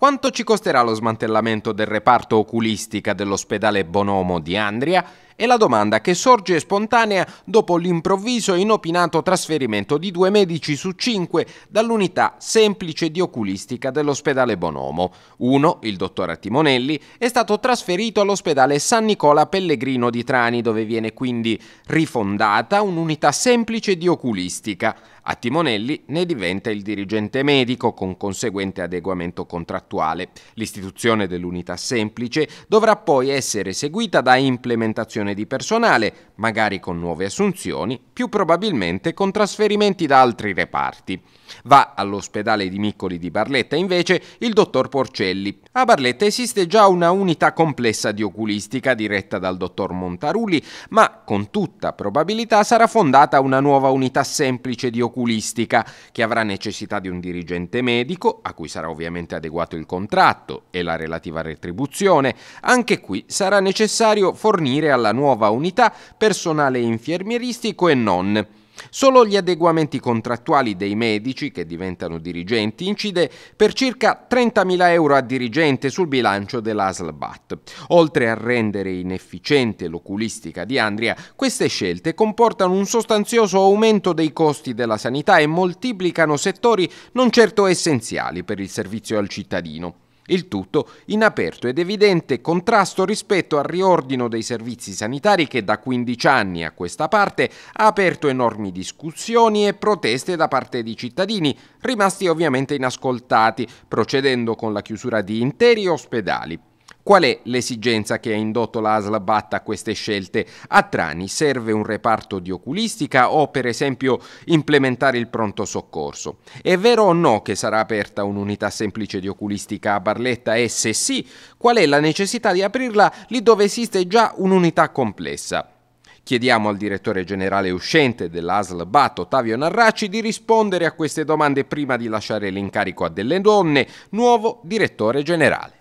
Quanto ci costerà lo smantellamento del reparto oculistica dell'ospedale Bonomo di Andria? È la domanda che sorge spontanea dopo l'improvviso e inopinato trasferimento di due medici su cinque dall'unità semplice di oculistica dell'ospedale Bonomo. Uno, il dottor Attimonelli, è stato trasferito all'ospedale San Nicola Pellegrino di Trani, dove viene quindi rifondata un'unità semplice di oculistica. A Timonelli ne diventa il dirigente medico con conseguente adeguamento contrattuale. L'istituzione dell'unità semplice dovrà poi essere seguita da implementazione di personale, magari con nuove assunzioni, più probabilmente con trasferimenti da altri reparti. Va all'ospedale di Miccoli di Barletta invece il dottor Porcelli. A Barletta esiste già una unità complessa di oculistica diretta dal dottor Montarulli, ma con tutta probabilità sarà fondata una nuova unità semplice di oculistica che avrà necessità di un dirigente medico, a cui sarà ovviamente adeguato il contratto e la relativa retribuzione. Anche qui sarà necessario fornire alla nuova unità per personale infermieristico e non. Solo gli adeguamenti contrattuali dei medici, che diventano dirigenti, incide per circa 30.000 euro a dirigente sul bilancio dell'ASLBAT. Oltre a rendere inefficiente l'oculistica di Andria, queste scelte comportano un sostanzioso aumento dei costi della sanità e moltiplicano settori non certo essenziali per il servizio al cittadino. Il tutto in aperto ed evidente contrasto rispetto al riordino dei servizi sanitari che da 15 anni a questa parte ha aperto enormi discussioni e proteste da parte di cittadini, rimasti ovviamente inascoltati, procedendo con la chiusura di interi ospedali. Qual è l'esigenza che ha indotto l'ASL Batta a queste scelte? A Trani serve un reparto di oculistica o per esempio implementare il pronto soccorso? È vero o no che sarà aperta un'unità semplice di oculistica a Barletta e se sì, qual è la necessità di aprirla lì dove esiste già un'unità complessa? Chiediamo al direttore generale uscente dell'ASL BAT, Ottavio Narracci, di rispondere a queste domande prima di lasciare l'incarico a delle donne, nuovo direttore generale.